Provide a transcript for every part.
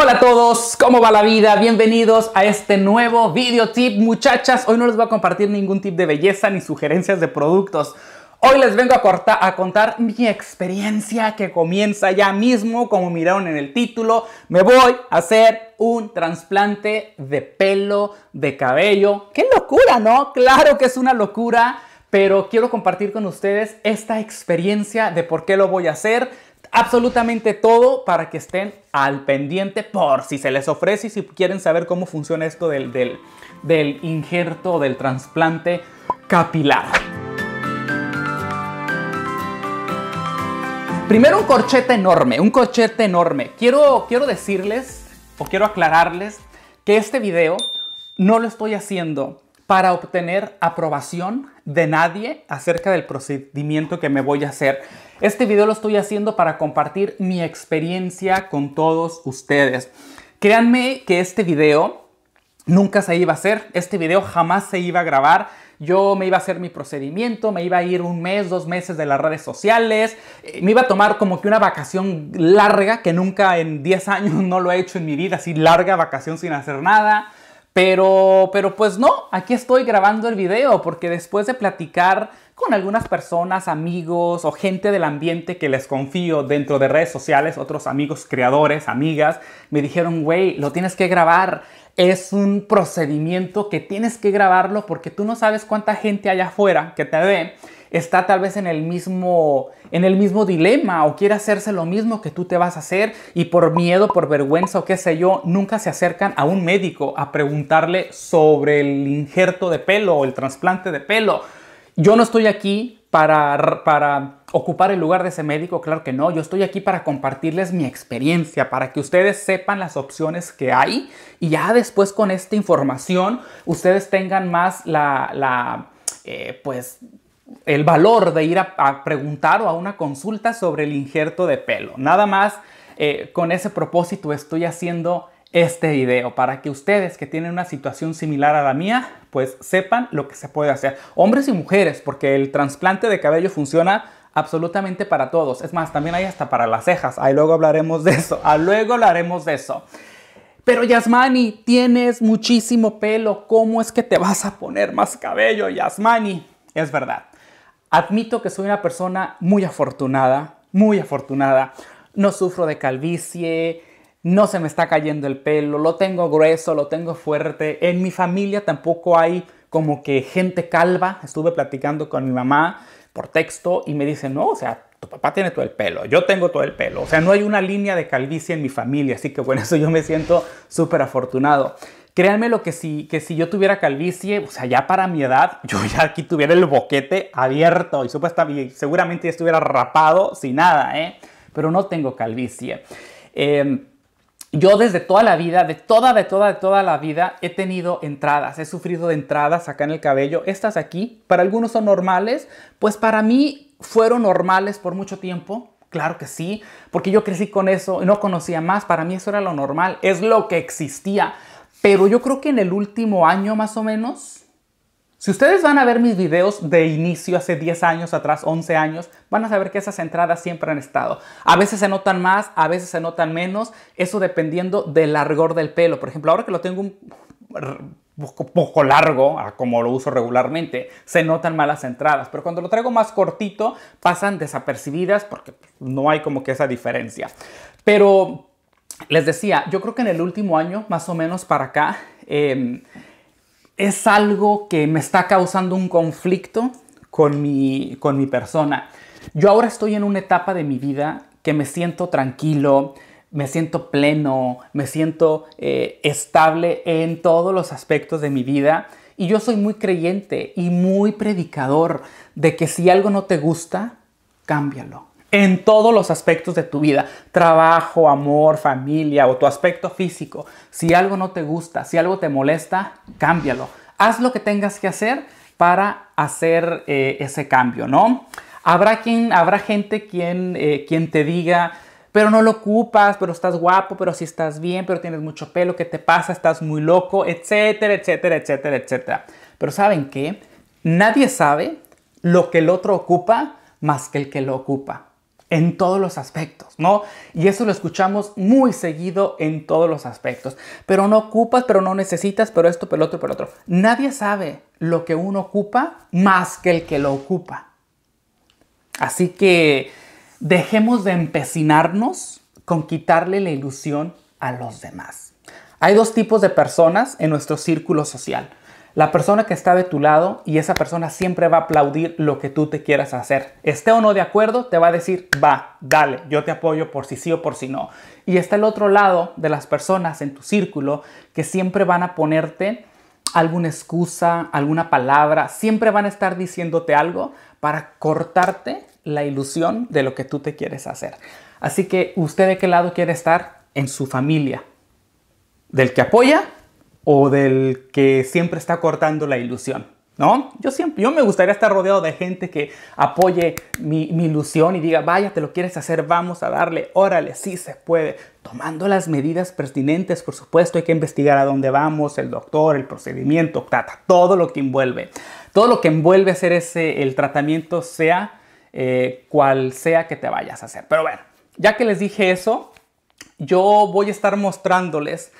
Hola a todos, ¿cómo va la vida? Bienvenidos a este nuevo video tip. Muchachas, hoy no les voy a compartir ningún tip de belleza ni sugerencias de productos. Hoy les vengo a, a contar mi experiencia que comienza ya mismo, como miraron en el título. Me voy a hacer un trasplante de pelo, de cabello. ¡Qué locura, no! Claro que es una locura, pero quiero compartir con ustedes esta experiencia de por qué lo voy a hacer absolutamente todo para que estén al pendiente por si se les ofrece y si quieren saber cómo funciona esto del, injerto o injerto, del trasplante capilar. Primero un corchete enorme, un corchete enorme. Quiero, quiero decirles o quiero aclararles que este video no lo estoy haciendo para obtener aprobación de nadie acerca del procedimiento que me voy a hacer. Este video lo estoy haciendo para compartir mi experiencia con todos ustedes. Créanme que este video nunca se iba a hacer, este video jamás se iba a grabar. Yo me iba a hacer mi procedimiento, me iba a ir un mes, dos meses de las redes sociales, eh, me iba a tomar como que una vacación larga, que nunca en 10 años no lo he hecho en mi vida, así larga vacación sin hacer nada. Pero, pero pues no, aquí estoy grabando el video porque después de platicar con algunas personas, amigos o gente del ambiente que les confío dentro de redes sociales, otros amigos creadores, amigas, me dijeron, güey, lo tienes que grabar. Es un procedimiento que tienes que grabarlo porque tú no sabes cuánta gente allá afuera que te ve está tal vez en el mismo, en el mismo dilema o quiere hacerse lo mismo que tú te vas a hacer y por miedo, por vergüenza o qué sé yo, nunca se acercan a un médico a preguntarle sobre el injerto de pelo o el trasplante de pelo. Yo no estoy aquí para, para ocupar el lugar de ese médico, claro que no, yo estoy aquí para compartirles mi experiencia, para que ustedes sepan las opciones que hay y ya después con esta información ustedes tengan más la, la eh, pues el valor de ir a, preguntar o a una consulta sobre el injerto de pelo. Nada más eh, con ese propósito estoy haciendo este video para que ustedes que tienen una situación similar a la mía, pues sepan lo que se puede hacer. Hombres y mujeres, porque el trasplante de cabello funciona absolutamente para todos. Es más, también hay hasta para las cejas. Ahí luego hablaremos de eso. Ahí luego hablaremos de eso. Pero Yasmani, tienes muchísimo pelo. ¿Cómo es que te vas a poner más cabello, Yasmani? Es verdad. Admito que soy una persona muy afortunada, muy afortunada. No sufro de calvicie, no se me está cayendo el pelo, lo tengo grueso, lo tengo fuerte. En mi familia tampoco hay como que gente calva. Estuve platicando con mi mamá por texto y me dicen, no, o sea, tu papá tiene todo el pelo, yo tengo todo el pelo. O sea, no hay una línea de calvicie en mi familia, así que bueno, eso yo me siento súper afortunado. Créanme lo que si, que si yo tuviera calvicie, o sea, ya para mi edad, yo ya aquí tuviera el boquete abierto y supuestamente seguramente ya estuviera rapado sin nada, ¿eh? Pero no tengo calvicie. Em, yo desde toda la vida, de toda, de toda, de toda la vida, he tenido entradas, he sufrido de entradas acá en el cabello. Estas aquí, para algunos son normales, pues para mí fueron normales por mucho tiempo. Claro que sí, porque yo crecí con eso, no conocía más, para mí eso era lo normal, es lo que existía. Pero yo creo que en el último año más o menos, si ustedes van a ver mis videos de inicio hace 10 años atrás, 11 años, van a saber que esas entradas siempre han estado. A veces se notan más, a veces se notan menos, eso dependiendo del largo del pelo. Por ejemplo, ahora que lo tengo un poco, largo, como lo uso regularmente, se notan malas entradas, pero cuando lo traigo más cortito, pasan desapercibidas porque no hay como que esa diferencia. Pero les decía, yo creo que en el último año, más o menos para acá, em, es algo que me está causando un conflicto con mi, con mi persona. Yo ahora estoy en una etapa de mi vida que me siento tranquilo, me siento pleno, me siento eh, estable en todos los aspectos de mi vida. Y yo soy muy creyente y muy predicador de que si algo no te gusta, cámbialo en todos los aspectos de tu vida, trabajo, amor, familia o tu aspecto físico. Si algo no te gusta, si algo te molesta, cámbialo. Haz lo que tengas que hacer para hacer eh, ese cambio, ¿no? Habrá, quien, habrá gente quien, eh, quien te diga, pero no lo ocupas, pero estás guapo, pero si sí estás bien, pero tienes mucho pelo, ¿qué te pasa? Estás muy loco, etcétera, etcétera, etcétera, etcétera. Pero ¿saben qué? Nadie sabe lo que el otro ocupa más que el que lo ocupa en todos los aspectos, ¿no? Y eso lo escuchamos muy seguido en todos los aspectos. Pero no ocupas, pero no necesitas, pero esto, pero otro, pero otro. Nadie sabe lo que uno ocupa más que el que lo ocupa. Así que dejemos de empecinarnos con quitarle la ilusión a los demás. Hay dos tipos de personas en nuestro círculo social. La persona que está de tu lado y esa persona siempre va a aplaudir lo que tú te quieras hacer. Esté o no de acuerdo, te va a decir, va, dale, yo te apoyo por si sí o por si no. Y está el otro lado de las personas en tu círculo que siempre van a ponerte alguna excusa, alguna palabra, siempre van a estar diciéndote algo para cortarte la ilusión de lo que tú te quieres hacer. Así que usted de qué lado quiere estar en su familia, del que apoya o del que siempre está cortando la ilusión. ¿No? Yo siempre, yo me gustaría estar rodeado de gente que apoye mi, ilusión y diga, vaya, te lo quieres hacer, vamos a darle, órale, sí se puede. Tomando las medidas pertinentes, por supuesto, hay que investigar a dónde vamos, el doctor, el procedimiento, tata, todo lo que envuelve. Todo lo que envuelve hacer ese, el tratamiento, sea eh, cual sea que te vayas a hacer. Pero bueno, ya que les dije eso, yo voy a estar mostrándoles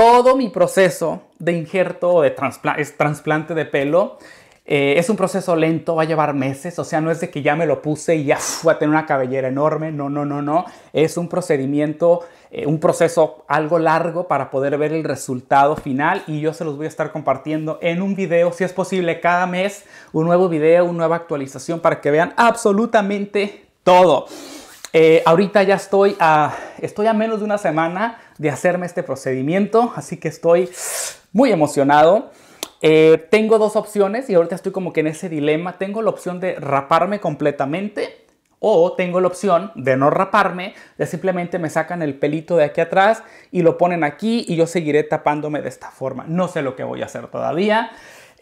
todo mi proceso de injerto o de trasplante de pelo eh, es un proceso lento, va a llevar meses, o sea, no es de que ya me lo puse y ya voy a tener una cabellera enorme, no, no, no, no, es un procedimiento, eh, un proceso algo largo para poder ver el resultado final y yo se los voy a estar compartiendo en un video, si es posible, cada mes, un nuevo video, una nueva actualización para que vean absolutamente todo. Eh, ahorita ya estoy a, estoy a menos de una semana de hacerme este procedimiento, así que estoy muy emocionado. Eh, tengo dos opciones y ahorita estoy como que en ese dilema. Tengo la opción de raparme completamente o tengo la opción de no raparme, de simplemente me sacan el pelito de aquí atrás y lo ponen aquí y yo seguiré tapándome de esta forma. No sé lo que voy a hacer todavía.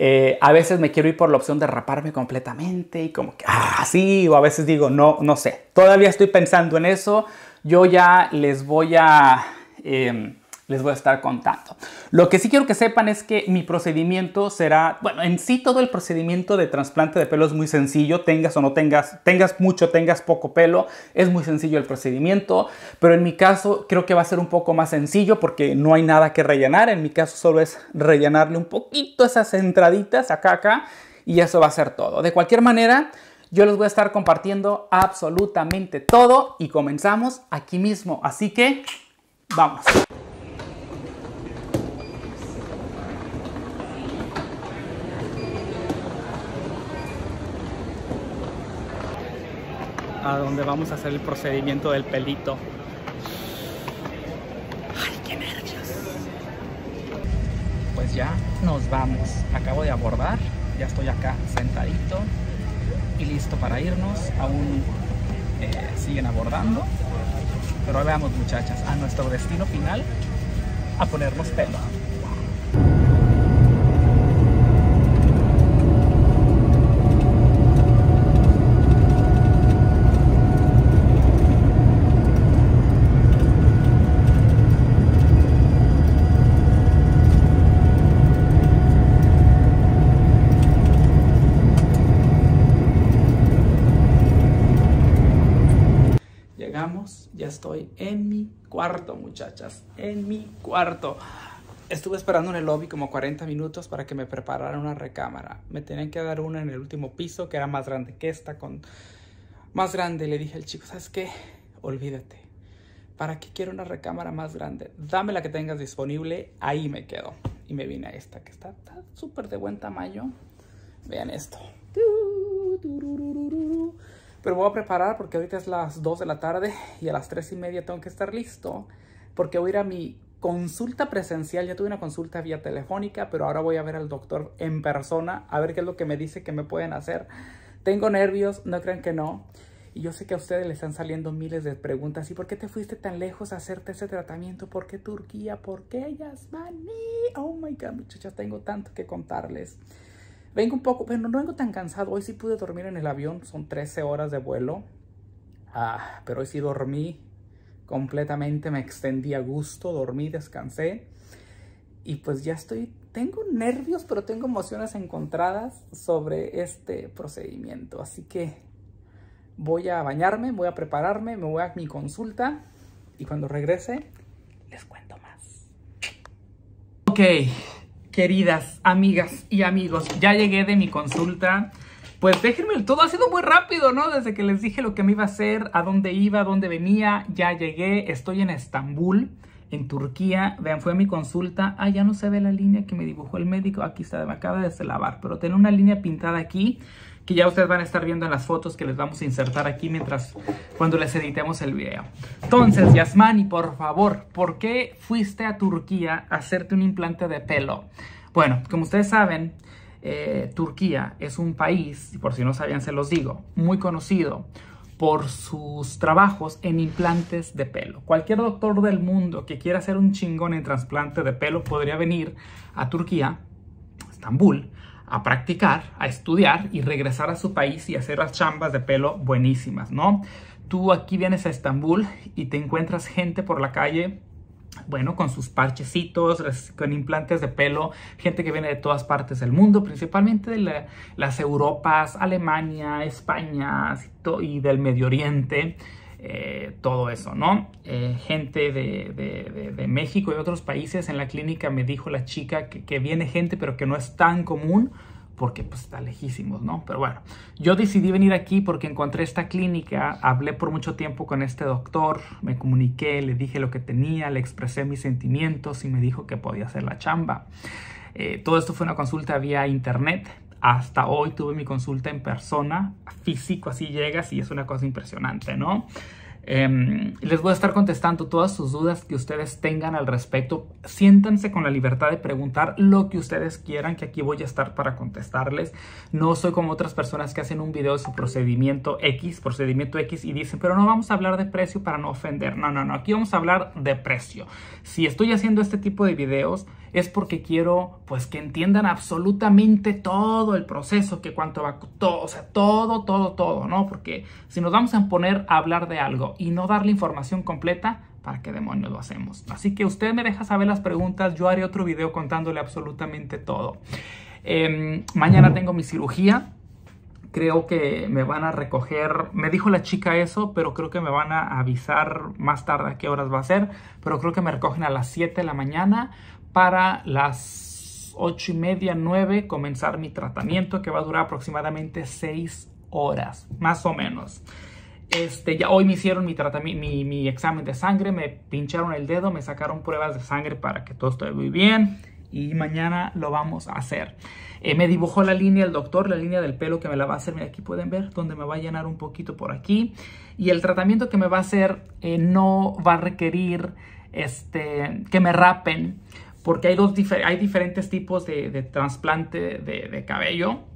Eh, a veces me quiero ir por la opción de raparme completamente y como que, así ah, o a veces digo, no, no sé. Todavía estoy pensando en eso. Yo ya les voy a... Em, les voy a estar contando. Lo que sí quiero que sepan es que mi procedimiento será, bueno, en sí todo el procedimiento de trasplante de pelo es muy sencillo, tengas o no tengas, tengas mucho, tengas poco pelo, es muy sencillo el procedimiento, pero en mi caso creo que va a ser un poco más sencillo porque no hay nada que rellenar, en mi caso solo es rellenarle un poquito esas entraditas acá, acá, y eso va a ser todo. De cualquier manera, yo les voy a estar compartiendo absolutamente todo y comenzamos aquí mismo, así que vamos. donde vamos a hacer el procedimiento del pelito. Pues ya nos vamos. Acabo de abordar, ya estoy acá sentadito y listo para irnos. Aún eh, siguen abordando, pero veamos muchachas a nuestro destino final, a ponernos pelo. ya estoy en mi cuarto, muchachas, en mi cuarto. Estuve esperando en el lobby como 40 minutos para que me prepararan una recámara. Me tenían que dar una en el último piso, que era más grande que esta, con más grande. Le dije al chico, ¿sabes qué? Olvídate. ¿Para qué quiero una recámara más grande? Dame la que tengas disponible, ahí me quedo. Y me vine a esta, que está súper de buen tamaño. Vean esto. Pero voy a preparar porque ahorita es las 2 de la tarde y a las 3 y media tengo que estar listo porque voy a ir a mi consulta presencial. Ya tuve una consulta vía telefónica, pero ahora voy a ver al doctor en persona a ver qué es lo que me dice que me pueden hacer. Tengo nervios, no crean que no. Y yo sé que a ustedes les están saliendo miles de preguntas. ¿Y por qué te fuiste tan lejos a hacerte ese tratamiento? ¿Por qué Turquía? ¿Por qué Yasmani? Oh my God, muchachas, tengo tanto que contarles. Vengo un poco, pero no vengo tan cansado. Hoy sí pude dormir en el avión, son 13 horas de vuelo. Ah, pero hoy sí dormí completamente, me extendí a gusto, dormí, descansé. Y pues ya estoy, tengo nervios, pero tengo emociones encontradas sobre este procedimiento. Así que voy a bañarme, voy a prepararme, me voy a mi consulta y cuando regrese les cuento más. Ok, queridas amigas y amigos, ya llegué de mi consulta. Pues déjenme el todo, ha sido muy rápido, ¿no? Desde que les dije lo que me iba a hacer, a dónde iba, a dónde venía, ya llegué, estoy en Estambul, en Turquía. Vean, fue a mi consulta. Ah, ya no se ve la línea que me dibujó el médico. Aquí está, me acaba de lavar, pero tiene una línea pintada aquí que ya ustedes van a estar viendo en las fotos que les vamos a insertar aquí mientras cuando les editemos el video. Entonces, Yasmani, por favor, ¿por qué fuiste a Turquía a hacerte un implante de pelo? Bueno, como ustedes saben, eh, Turquía es un país, por si no sabían se los digo, muy conocido por sus trabajos en implantes de pelo. Cualquier doctor del mundo que quiera hacer un chingón en trasplante de pelo podría venir a Turquía, Estambul, a practicar, a estudiar y regresar a su país y hacer las chambas de pelo buenísimas, ¿no? Tú aquí vienes a Estambul y te encuentras gente por la calle bueno, con sus parchecitos, con implantes de pelo, gente que viene de todas partes del mundo, principalmente de las Europas, Alemania, España y del Medio Oriente. Eh, todo eso, ¿no? Eh, gente de, México y otros países en la clínica me dijo la chica que, viene gente, pero que no es tan común porque pues está lejísimos, ¿no? Pero bueno, yo decidí venir aquí porque encontré esta clínica, hablé por mucho tiempo con este doctor, me comuniqué, le dije lo que tenía, le expresé mis sentimientos y me dijo que podía hacer la chamba. Eh, todo esto fue una consulta vía internet, hasta hoy tuve mi consulta en persona, físico, así llegas y es una cosa impresionante, ¿no? Em, les voy a estar contestando todas sus dudas que ustedes tengan al respecto. Siéntanse con la libertad de preguntar lo que ustedes quieran, que aquí voy a estar para contestarles. No soy como otras personas que hacen un video de su procedimiento X, procedimiento X, y dicen, pero no vamos a hablar de precio para no ofender. No, no, no, aquí vamos a hablar de precio. Si estoy haciendo este tipo de videos es porque quiero pues que entiendan absolutamente todo el proceso, que cuánto va, todo, o sea, todo, todo, todo, ¿no? Porque si nos vamos a poner a hablar de algo y no darle información completa, ¿para qué demonios lo hacemos? Así que usted me deja saber las preguntas, yo haré otro video contándole absolutamente todo. Em, mañana tengo mi cirugía, creo que me van a recoger, me dijo la chica eso, pero creo que me van a avisar más tarde a qué horas va a ser, pero creo que me recogen a las 7 de la mañana para las 8 y media, 9 comenzar mi tratamiento que va a durar aproximadamente 6 horas, más o menos. Este, ya hoy me hicieron mi, examen de sangre, me pincharon el dedo, me sacaron pruebas de sangre para que todo esté muy bien y mañana lo vamos a hacer. Eh, me dibujó la línea el doctor, la línea del pelo que me la va a hacer, aquí pueden ver, donde me va a llenar un poquito por aquí. Y el tratamiento que me va a hacer eh, no va a requerir este, que me rapen, porque hay, diferentes tipos de, trasplante de cabello.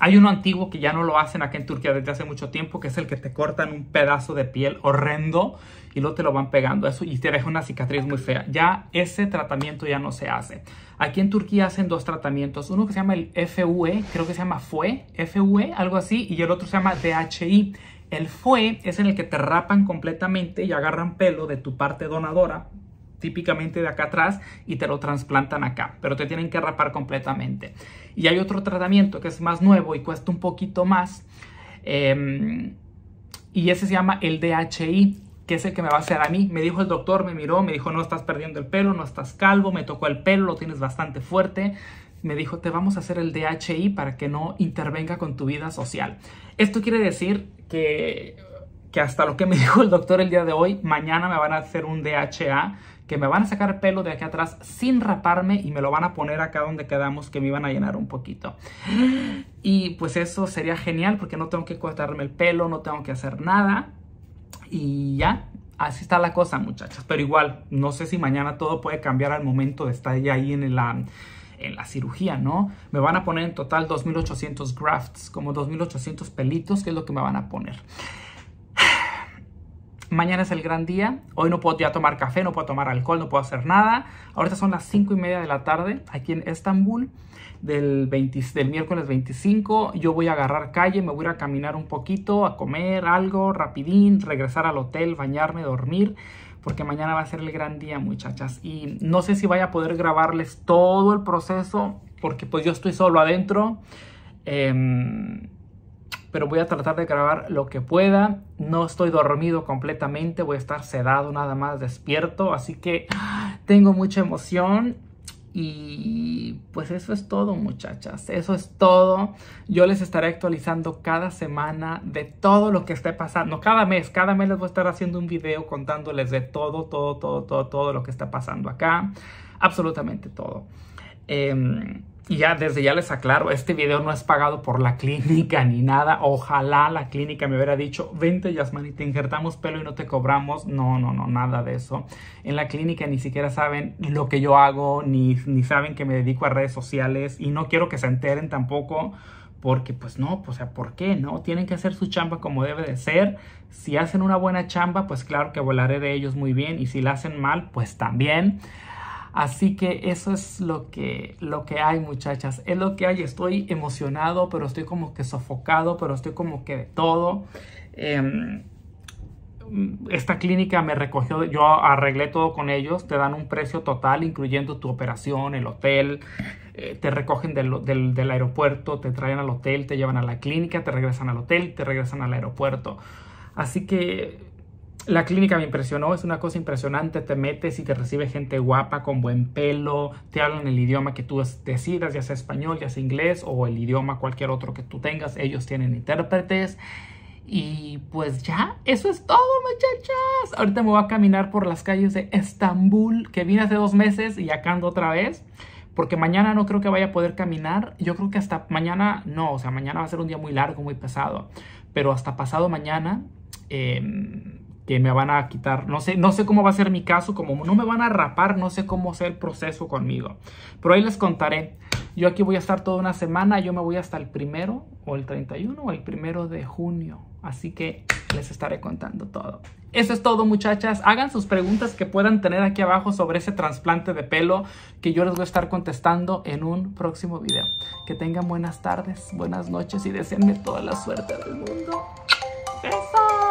Hay uno antiguo que ya no lo hacen aquí en Turquía desde hace mucho tiempo, que es el que te cortan un pedazo de piel horrendo y luego te lo van pegando eso y te deja una cicatriz muy fea. Ya ese tratamiento ya no se hace. Aquí en Turquía hacen dos tratamientos, uno que se llama el FUE, creo que se llama FUE, FUE, algo así, y el otro se llama DHI. El FUE es en el que te rapan completamente y agarran pelo de tu parte donadora típicamente de acá atrás y te lo trasplantan acá, pero te tienen que rapar completamente. Y hay otro tratamiento que es más nuevo y cuesta un poquito más, em, y ese se llama el DHI, que es el que me va a hacer a mí. Me dijo el doctor, me miró, me dijo, no estás perdiendo el pelo, no estás calvo, me tocó el pelo, lo tienes bastante fuerte. Me dijo, te vamos a hacer el DHI para que no intervenga con tu vida social. Esto quiere decir que que hasta lo que me dijo el doctor el día de hoy, mañana me van a hacer un DHA, que me van a sacar pelo de aquí atrás sin raparme y me lo van a poner acá donde quedamos que me iban a llenar un poquito. Y pues eso sería genial porque no tengo que cortarme el pelo, no tengo que hacer nada. Y ya, así está la cosa muchachas. Pero igual, no sé si mañana todo puede cambiar al momento de estar ya ahí en la en la cirugía, ¿no? Me van a poner en total 2.800 grafts, como 2.800 pelitos, que es lo que me van a poner mañana es el gran día, hoy no puedo ya tomar café, no puedo tomar alcohol, no puedo hacer nada. Ahorita son las 5 y media de la tarde aquí en Estambul del, del miércoles 25. Yo voy a agarrar calle, me voy a caminar un poquito, a comer algo rapidín, regresar al hotel, bañarme, dormir. Porque mañana va a ser el gran día, muchachas. Y no sé si vaya a poder grabarles todo el proceso. Porque pues yo estoy solo adentro. Eh, pero voy a tratar de grabar lo que pueda. No estoy dormido completamente, voy a estar sedado nada más despierto, así que tengo mucha emoción. Y pues eso es todo muchachas, eso es todo. Yo les estaré actualizando cada semana de todo lo que esté pasando. Cada mes, cada mes les voy a estar haciendo un video contándoles de todo, todo, todo, todo, todo lo que está pasando acá. Absolutamente todo. Em, ya desde ya les aclaro, este video no es pagado por la clínica ni nada. Ojalá la clínica me hubiera dicho, vente Yasmani, te injertamos pelo y no te cobramos. No, no, no, nada de eso. En la clínica ni siquiera saben lo que yo hago, ni, ni saben que me dedico a redes sociales y no quiero que se enteren tampoco porque pues no, o sea, ¿por qué no? Tienen que hacer su chamba como debe de ser. Si hacen una buena chamba, pues claro que volaré de ellos muy bien y si la hacen mal, pues también. Así que eso es lo que, lo que hay, muchachas. Es lo que hay. Estoy emocionado, pero estoy como que sofocado, pero estoy como que de todo. Em, esta clínica me recogió, yo arreglé todo con ellos, te dan un precio total, incluyendo tu operación, el hotel, eh, te recogen del, aeropuerto, te traen al hotel, te llevan a la clínica, te regresan al hotel, te regresan al aeropuerto. Así que la clínica me impresionó, es una cosa impresionante, te metes y te recibe gente guapa, con buen pelo, te hablan el idioma que tú decidas, ya sea español, ya sea inglés o el idioma cualquier otro que tú tengas, ellos tienen intérpretes. Y pues ya, eso es todo muchachas. Ahorita me voy a caminar por las calles de Estambul, que vine hace dos meses y acá ando otra vez porque mañana no creo que vaya a poder caminar. Yo creo que hasta mañana, no, o sea, mañana va a ser un día muy largo, muy pesado, pero hasta pasado mañana em, que me van a quitar, no sé, no sé cómo va a ser mi caso, como no me van a rapar, no sé cómo sea el proceso conmigo. Pero ahí les contaré. Yo aquí voy a estar toda una semana, yo me voy hasta el primero o el 31 o el primero de junio. Así que les estaré contando todo. Eso es todo muchachas. Hagan sus preguntas que puedan tener aquí abajo sobre ese trasplante de pelo que yo les voy a estar contestando en un próximo video. Que tengan buenas tardes, buenas noches y deseenme toda la suerte del mundo. Besos.